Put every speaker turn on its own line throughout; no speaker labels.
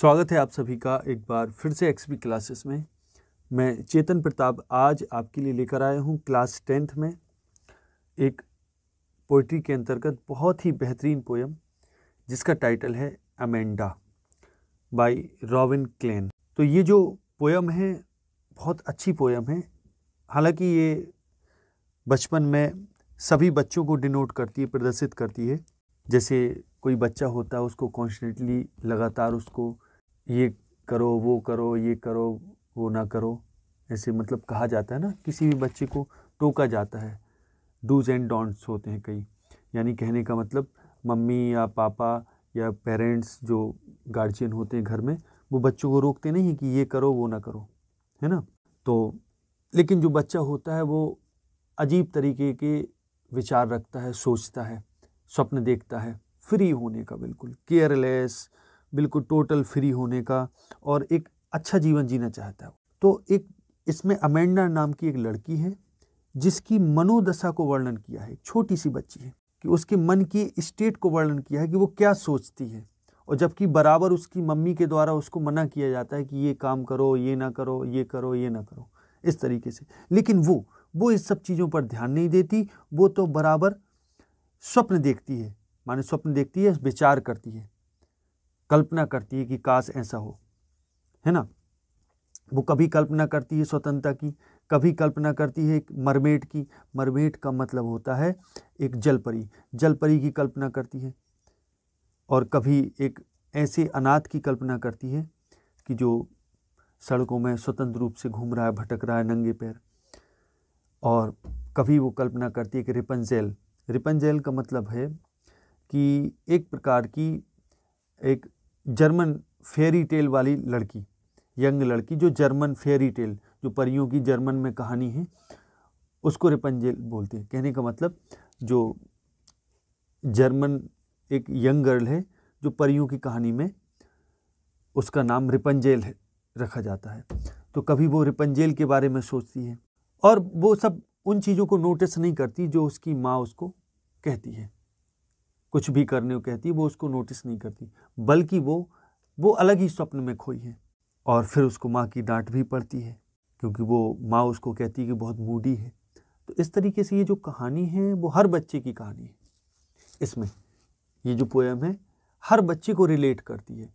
स्वागत है आप सभी का एक बार फिर से एक्सपी क्लासेस में मैं चेतन प्रताप आज आपके लिए लेकर आया हूँ क्लास टेंथ में एक पोइट्री के अंतर्गत बहुत ही बेहतरीन पोयम जिसका टाइटल है अमेंडा बाय रॉबिन क्लेन तो ये जो पोयम है बहुत अच्छी पोयम है हालांकि ये बचपन में सभी बच्चों को डिनोट करती है प्रदर्शित करती है जैसे कोई बच्चा होता है उसको कॉन्स्टेंटली लगातार उसको ये करो वो करो ये करो वो ना करो ऐसे मतलब कहा जाता है ना किसी भी बच्चे को टोका जाता है डूज एंड डोंट्स होते हैं कई यानी कहने का मतलब मम्मी या पापा या पेरेंट्स जो गार्जियन होते हैं घर में वो बच्चों को रोकते नहीं कि ये करो वो ना करो है ना तो लेकिन जो बच्चा होता है वो अजीब तरीके के विचार रखता है सोचता है स्वप्न देखता है फ्री होने का बिल्कुल केयरलेस बिल्कुल टोटल फ्री होने का और एक अच्छा जीवन जीना चाहता है तो एक इसमें अमेंडा नाम की एक लड़की है जिसकी मनोदशा को वर्णन किया है छोटी सी बच्ची है कि उसके मन की स्टेट को वर्णन किया है कि वो क्या सोचती है और जबकि बराबर उसकी मम्मी के द्वारा उसको मना किया जाता है कि ये काम करो ये ना करो ये करो ये ना करो इस तरीके से लेकिन वो वो इस सब चीज़ों पर ध्यान नहीं देती वो तो बराबर स्वप्न देखती है माने स्वप्न देखती है विचार करती है कल्पना करती है कि काश ऐसा हो है ना वो कभी कल्पना करती है स्वतंत्रता की कभी कल्पना करती है एक मरमेट की मरमेट का मतलब होता है एक जलपरी जलपरी की कल्पना करती है और कभी एक ऐसे अनाथ की कल्पना करती है कि जो सड़कों में स्वतंत्र रूप से घूम रहा है भटक रहा है नंगे पैर और कभी वो कल्पना करती है कि रिपनजेल रिपनजेल का मतलब है कि एक प्रकार की एक जर्मन फेरी टेल वाली लड़की यंग लड़की जो जर्मन फेरी टेल जो परियों की जर्मन में कहानी है उसको रिपंजेल बोलते हैं कहने का मतलब जो जर्मन एक यंग गर्ल है जो परियों की कहानी में उसका नाम रिपंजेल है रखा जाता है तो कभी वो रिपंजेल के बारे में सोचती है और वो सब उन चीज़ों को नोटिस नहीं करती जो उसकी माँ उसको कहती है कुछ भी करने को कहती है वो उसको नोटिस नहीं करती बल्कि वो वो अलग ही स्वप्न में खोई है और फिर उसको माँ की डांट भी पड़ती है क्योंकि वो माँ उसको कहती है कि बहुत मूडी है तो इस तरीके से ये जो कहानी है वो हर बच्चे की कहानी है इसमें ये जो पोएम है हर बच्चे को रिलेट करती है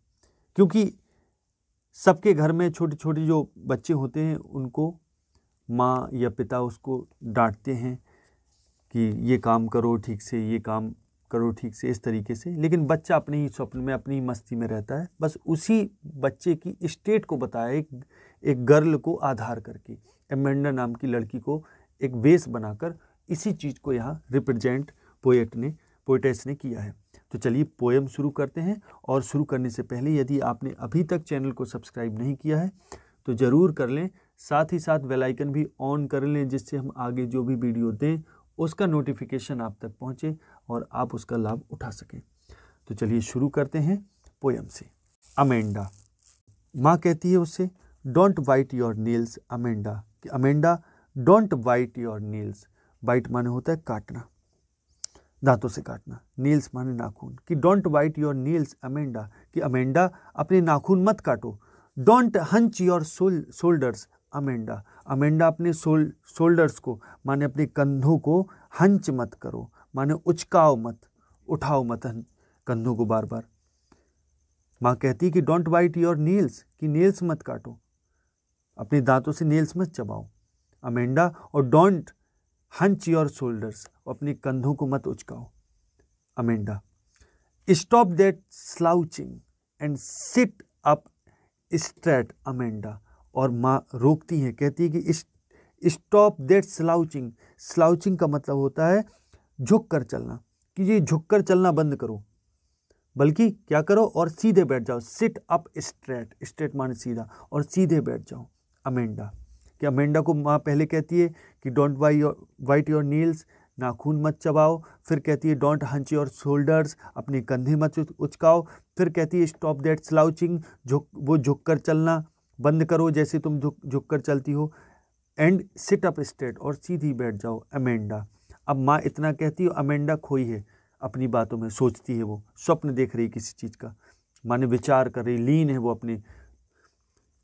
क्योंकि सबके घर में छोटे छोटे जो बच्चे होते हैं उनको माँ या पिता उसको डांटते हैं कि ये काम करो ठीक से ये काम करो ठीक से इस तरीके से लेकिन बच्चा अपने ही स्वप्न में अपनी ही मस्ती में रहता है बस उसी बच्चे की स्टेट को बताया एक एक गर्ल को आधार करके एमेंडा नाम की लड़की को एक वेस बनाकर इसी चीज़ को यहाँ रिप्रेजेंट पोएट ने पोइटेस ने किया है तो चलिए पोएम शुरू करते हैं और शुरू करने से पहले यदि आपने अभी तक चैनल को सब्सक्राइब नहीं किया है तो ज़रूर कर लें साथ ही साथ वेलाइकन भी ऑन कर लें जिससे हम आगे जो भी वीडियो दें उसका नोटिफिकेशन आप तक पहुंचे और आप उसका लाभ उठा सकें तो चलिए शुरू करते हैं पोयम से अमेंडा माँ कहती है उससे don't bite your nails Amanda कि Amanda don't bite your nails bite माने होता है काटना दांतों से काटना नेल्स माने नाखून कि don't bite your nails Amanda कि अमेंडा अपने नाखून मत काटो don't hunch your shoulders Amanda Amanda अपने सोल शोल्डर्स को माने अपने कंधों को हंच मत करो माने उचकाओ मत उठाओ मत कंधों को बार बार माँ कहती कि डोंट बाइट योर नेल्स कि नेल्स मत काटो अपने दांतों से नेल्स मत चबाओ अमेंडा और डोंट हंच योर शोल्डर्स अपने कंधों को मत उचकाओ Amanda stop that slouching and sit up straight Amanda और माँ रोकती हैं कहती है कि स्टॉप देट स्लाउचिंग स्लाउचिंग का मतलब होता है झुक कर चलना कि ये झुक कर चलना बंद करो बल्कि क्या करो और सीधे बैठ जाओ सिट अप स्ट्रेट स्ट्रेट माने सीधा और सीधे बैठ जाओ अमेंडा कि अमेंडा को माँ पहले कहती है कि डोंट वाई योर वाइट योर नील्स नाखून मत चबाओ फिर कहती है डोंट हंच योर शोल्डर्स अपने कंधे मत उचकाओ फिर कहती है स्टॉप दैट स्लाउचिंग झुक वो झुक कर चलना बंद करो जैसे तुम झुक झुक कर चलती हो एंड सिट अप स्टेट और सीधी बैठ जाओ अमेंडा अब माँ इतना कहती हो अमेंडा खोई है अपनी बातों में सोचती है वो स्वप्न देख रही किसी चीज़ का माने विचार कर रही लीन है वो अपने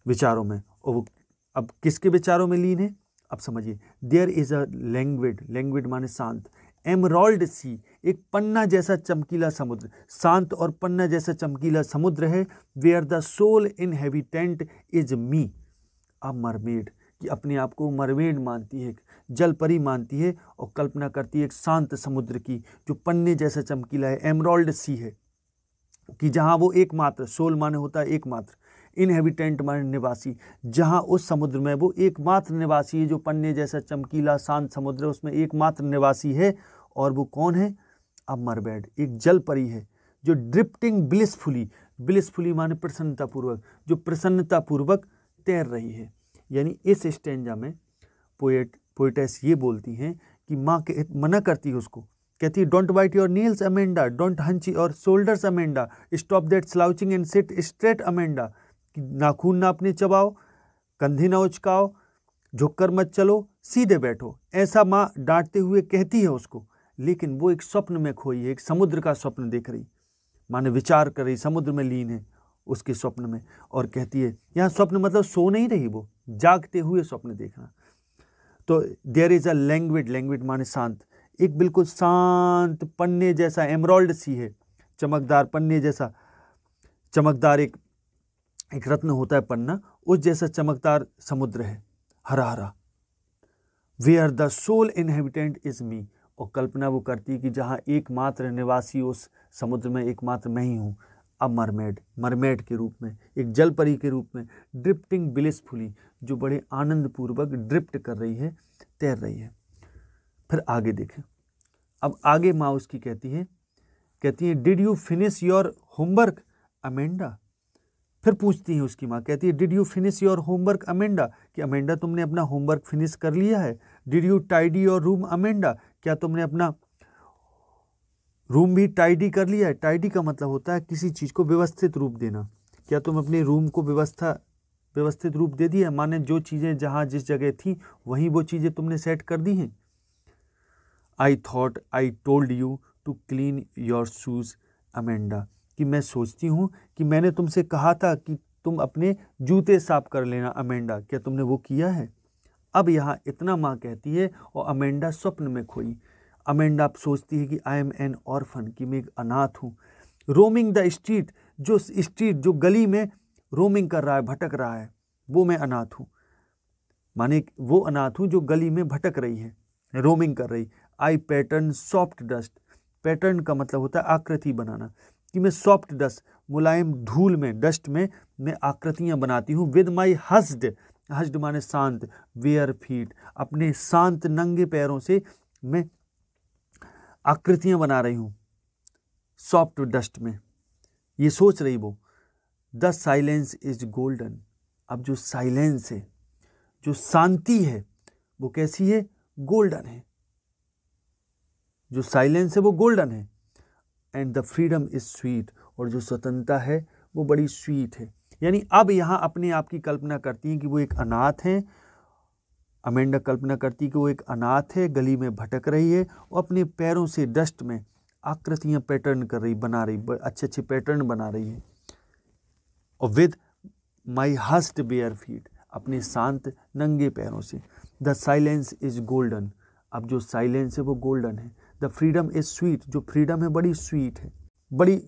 विचारों में और वो अब किसके विचारों में लीन है अब समझिए there is a languid languid माने शांत एमरॉल्ड सी एक पन्ना जैसा चमकीला समुद्र शांत और पन्ना जैसा चमकीला समुद्र है where the sole inhabitant is me अब मरमेड कि अपने आप को मरमेड मानती है जल परी मानती है और कल्पना करती है एक शांत समुद्र की जो पन्ने जैसा चमकीला है एमरॉल्ड सी है कि जहाँ वो एकमात्र सोल माने होता है एकमात्र इनहेबिटेंट मान निवासी जहाँ उस समुद्र में वो एकमात्र निवासी है जो पन्ने जैसा चमकीला शांत समुद्र है उसमें एकमात्र निवासी है और वो कौन है अब मरबैड एक जल परी है जो ड्रिप्टिंग ब्लिसफुली ब्लिसफुली माने प्रसन्नतापूर्वक जो प्रसन्नतापूर्वक तैर रही है यानी इस स्टेंजा में पोएट पोइटेस ये बोलती हैं कि माँ के मना करती है उसको कहती है don't bite your nails Amanda don't hunch और shoulders Amanda stop that slouching and sit straight Amanda कि नाखून ना अपने चबाओ कंधे ना उचकाओ झुककर मत चलो सीधे बैठो ऐसा माँ डांटते हुए कहती है उसको लेकिन वो एक स्वप्न में खोई है एक समुद्र का स्वप्न देख रही माने विचार कर रही समुद्र में लीन है उसके स्वप्न में और कहती है यहाँ स्वप्न मतलब सो नहीं रही वो जागते हुए स्वप्न देखना तो there is a languid languid माने शांत एक बिल्कुल शांत पन्ने जैसा एमरोल्ड सी है चमकदार पन्ने जैसा चमकदार एक एक रत्न होता है पन्ना उस जैसा चमकदार समुद्र है हरा हरा where the sole inhabitant is me और कल्पना वो करती है कि जहाँ एकमात्र निवासी उस समुद्र में एकमात्र मैं ही हूँ अब मरमेड मरमेड के रूप में एक जलपरी के रूप में बिलिस ब्लिसफुली जो बड़े आनंद पूर्वक ड्रिप्ट कर रही है तैर रही है फिर आगे देखें अब आगे माँ उसकी कहती है कहती है did you finish your homework Amanda फिर पूछती है उसकी माँ कहती है did you finish your homework Amanda कि अमेंडा तुमने अपना होमवर्क फिनिश कर लिया है did you tidy your room Amanda क्या तुमने अपना रूम भी टाइडी कर लिया है टाइडी का मतलब होता है किसी चीज़ को व्यवस्थित रूप देना क्या तुम अपने रूम को व्यवस्था व्यवस्थित रूप दे दिया है माने जो चीज़ें जहाँ जिस जगह थी वहीं वो चीज़ें तुमने सेट कर दी हैं I thought I told you to clean your shoes Amanda कि मैं सोचती हूँ कि मैंने तुमसे कहा था कि तुम अपने जूते साफ कर लेना अमेंडा क्या तुमने वो किया है अब यहाँ इतना माँ कहती है और अमेंडा स्वप्न में खोई अमेंडा अब सोचती है कि आई एम एन ऑर्फन कि मैं एक अनाथ हूँ रोमिंग द स्ट्रीट जो स्ट्रीट जो गली में रोमिंग कर रहा है भटक रहा है वो मैं अनाथ हूँ माने वो अनाथ हूँ जो गली में भटक रही है रोमिंग कर रही I pattern soft dust pattern का मतलब होता है आकृति बनाना कि मैं सॉफ्ट डस्ट मुलायम धूल में डस्ट में मैं आकृतियाँ बनाती हूँ विद माई हस्ड हस्ड माने शांत वेयर फीट अपने शांत नंगे पैरों से मैं आकृतियाँ बना रही हूँ सॉफ्ट डस्ट में ये सोच रही वो द साइलेंस इज गोल्डन अब जो साइलेंस है जो शांति है वो कैसी है गोल्डन है जो साइलेंस है वो गोल्डन है and the freedom is sweet और जो स्वतंत्रता है वो बड़ी स्वीट है यानी अब यहाँ अपने आप की कल्पना करती हैं कि वो एक अनाथ हैं अमेंडा कल्पना करती है कि वो एक अनाथ है गली में भटक रही है और अपने पैरों से डस्ट में आकृतियाँ पैटर्न कर रही बना रही अच्छे अच्छे पैटर्न बना रही है और with my hushed bare feet अपने शांत नंगे पैरों से द साइलेंस इज़ गोल्डन अब जो साइलेंस है वो गोल्डन है द फ्रीडम इज़ स्वीट जो फ्रीडम है बड़ी स्वीट है बड़ी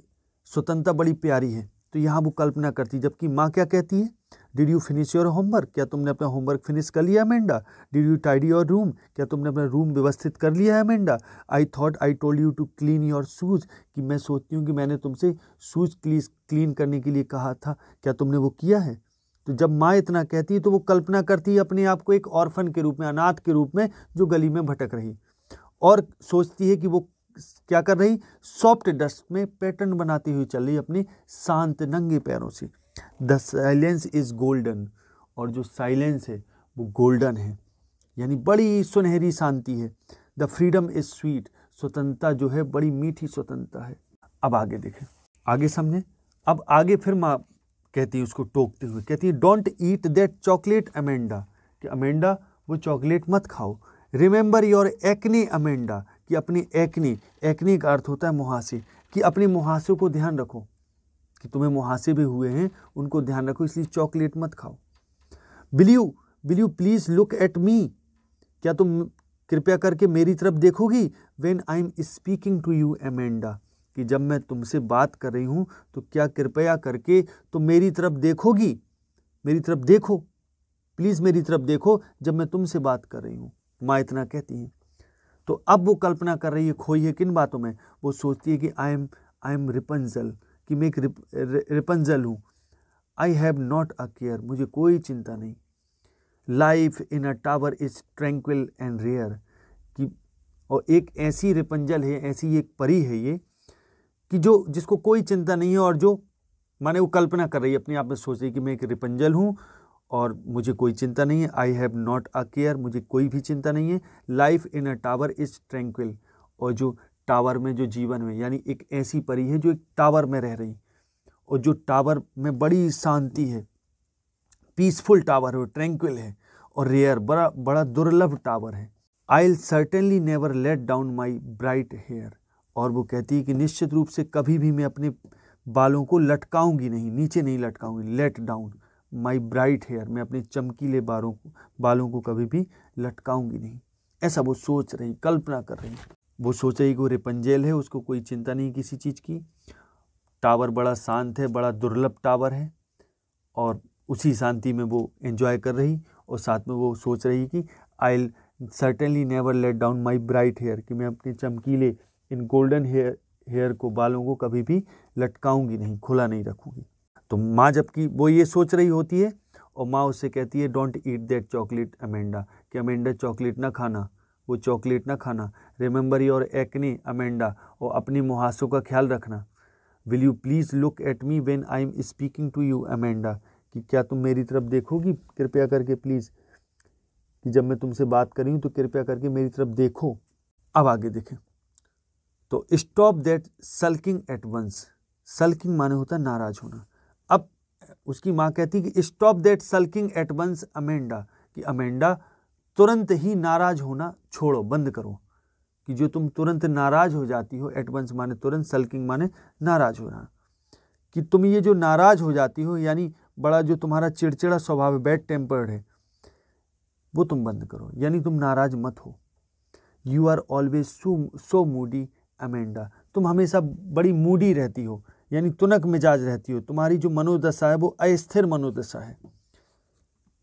स्वतंत्रता बड़ी प्यारी है तो यहाँ वो कल्पना करती जबकि माँ क्या कहती है did you finish your homework क्या तुमने अपना होमवर्क फिनिश कर लिया Amanda did you tidy your room क्या तुमने अपना रूम व्यवस्थित कर लिया है Amanda I thought I told you to clean your shoes कि मैं सोचती हूँ कि मैंने तुमसे शूज़ क्लीज क्लीन करने के लिए कहा था क्या तुमने वो किया है तो जब माँ इतना कहती है तो वो कल्पना करती है अपने आप को एक ऑर्फन के रूप में अनाथ के रूप में जो गली में भटक रही और सोचती है कि वो क्या कर रही सॉफ्ट डस्ट में पैटर्न बनाती हुई चल रही अपने शांत नंगे पैरों से द साइलेंस इज़ गोल्डन और जो साइलेंस है वो गोल्डन है यानी बड़ी सुनहरी शांति है द फ्रीडम इज़ स्वीट स्वतंत्रता जो है बड़ी मीठी स्वतंत्रता है अब आगे देखें आगे समझें अब आगे फिर माँ कहती है उसको टोकते हुए कहती है don't eat that chocolate Amanda कि अमेंडा वो चॉकलेट मत खाओ रिमेंबर योर एक्नी अमेंडा कि अपनी एक्नी एक्नी का अर्थ होता है मुहासे कि अपने मुहासे को ध्यान रखो कि तुम्हें मुहासे भी हुए हैं उनको ध्यान रखो इसलिए चॉकलेट मत खाओ will you will you please look at me क्या तुम कृपया करके मेरी तरफ देखोगी when I am speaking to you Amanda कि जब मैं तुमसे बात कर रही हूँ तो क्या कृपया करके तुम मेरी तरफ देखोगी मेरी तरफ देखो प्लीज़ मेरी तरफ देखो जब मैं तुमसे बात कर रही हूँ माँ इतना कहती हैं तो अब वो कल्पना कर रही है खोई है किन बातों में वो सोचती है कि आई एम आई एम रिपंजल कि मैं एक रिप, रिपंजल हूँ I have not a care मुझे कोई चिंता नहीं life in a tower is tranquil and rare कि और एक ऐसी रिपंजल है ऐसी एक परी है ये कि जो जिसको कोई चिंता नहीं है और जो माने वो कल्पना कर रही है अपने आप में सोच रही है कि मैं एक रिपंजल हूँ और मुझे कोई चिंता नहीं है I have not a care मुझे कोई भी चिंता नहीं है life in a tower is tranquil और जो टावर में जो जीवन में यानी एक ऐसी परी है जो एक टावर में रह रही और जो टावर में बड़ी शांति है पीसफुल टावर है ट्रैंक्विल है और रेयर बड़ा बड़ा दुर्लभ टावर है I will certainly never let down my bright hair और वो कहती है कि निश्चित रूप से कभी भी मैं अपने बालों को लटकाऊंगी नहीं नीचे नहीं लटकाऊंगी let down my bright hair मैं अपने चमकीले बालों को बालों को कभी भी लटकाऊंगी नहीं ऐसा वो सोच रही कल्पना कर रही वो सोच रही कि वो रिपंजेल है उसको कोई चिंता नहीं किसी चीज़ की टावर बड़ा शांत है बड़ा दुर्लभ टावर है और उसी शांति में वो एंजॉय कर रही और साथ में वो सोच रही कि I certainly never let down my bright hair कि मैं अपने चमकीले इन गोल्डन हेयर हेयर को बालों को कभी भी लटकाऊंगी नहीं खुला नहीं रखूंगी तो माँ जबकि वो ये सोच रही होती है और माँ उससे कहती है don't eat that chocolate Amanda कि अमेंडा चॉकलेट ना खाना वो चॉकलेट ना खाना रिमेंबर योर एक्ने अमेंडा और अपने मुहासों का ख्याल रखना will you please look at me when I am speaking to you Amanda कि क्या तुम मेरी तरफ देखोगी कृपया करके प्लीज़ कि जब मैं तुमसे बात करी हूँ तो कृपया करके मेरी तरफ देखो अब आगे देखें तो stop that sulking at once sulking माने होता है नाराज़ होना उसकी माँ कहती कि stop that sulking at once Amanda कि अमेंडा तुरंत ही नाराज होना छोड़ो बंद करो कि जो तुम तुरंत नाराज हो जाती हो एट वंस माने तुरंत सल्किंग माने नाराज होना कि तुम ये जो नाराज हो जाती हो यानी बड़ा जो तुम्हारा चिड़चिड़ा स्वभाव है बैड टेम्पर्ड है वो तुम बंद करो यानी तुम नाराज मत हो you are always so so moody Amanda तुम हमेशा बड़ी मूडी रहती हो यानी तुनक मिजाज रहती हो तुम्हारी जो मनोदशा है वो अस्थिर मनोदशा है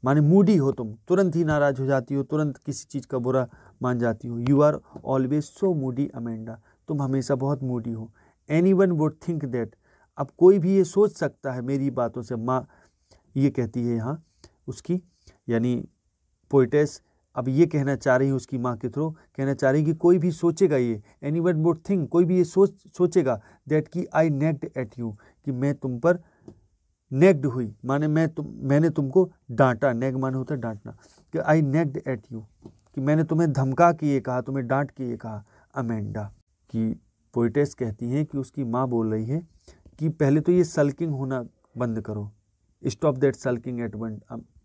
माने मूडी हो तुम तुरंत ही नाराज हो जाती हो तुरंत किसी चीज़ का बुरा मान जाती हो you are always so moody Amanda तुम हमेशा बहुत मूडी हो anyone would think that अब कोई भी ये सोच सकता है मेरी बातों से माँ ये कहती है यहाँ उसकी यानी पोइटेस अब ये कहना चाह रही हूँ उसकी माँ के थ्रू कहना चाह रही कि कोई भी सोचेगा ये एनी वन वुड थिंग कोई भी ये सोच सोचेगा दैट कि आई नेक्ड एट यू कि मैं तुम पर नेग्ड हुई माने मैं तुम मैंने तुमको डांटा नेग माने होता है डांटना कि आई नेग्ड एट यू कि मैंने तुम्हें धमका के ये कहा तुम्हें डांट के ये कहा अमेंडा कि पोइटेस कहती हैं कि उसकी माँ बोल रही है कि पहले तो ये सल्किंग होना बंद करो stop that sulking at one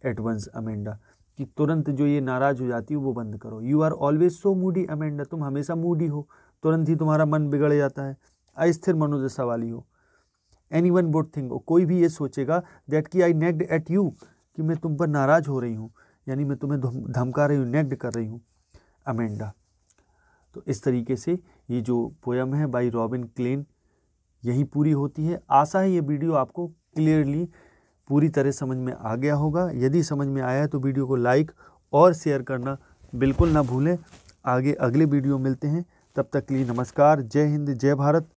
at once Amanda कि तुरंत जो ये नाराज हो जाती है वो बंद करो you are always so moody Amanda तुम हमेशा मूडी हो तुरंत ही तुम्हारा मन बिगड़ जाता है अस्थिर मनोदशा वाली हो एनी वन वुड थिंक कोई भी ये सोचेगा दैट कि आई नेग्ड एट यू कि मैं तुम पर नाराज हो रही हूँ यानी मैं तुम्हें धमका रही हूँ नेग्ड कर रही हूँ अमेंडा तो इस तरीके से ये जो पोयम है बाई रॉबिन क्लेन यही पूरी होती है आशा है ये वीडियो आपको क्लियरली पूरी तरह समझ में आ गया होगा यदि समझ में आया तो वीडियो को लाइक और शेयर करना बिल्कुल ना भूलें आगे अगले वीडियो मिलते हैं तब तक के लिए नमस्कार जय हिंद जय भारत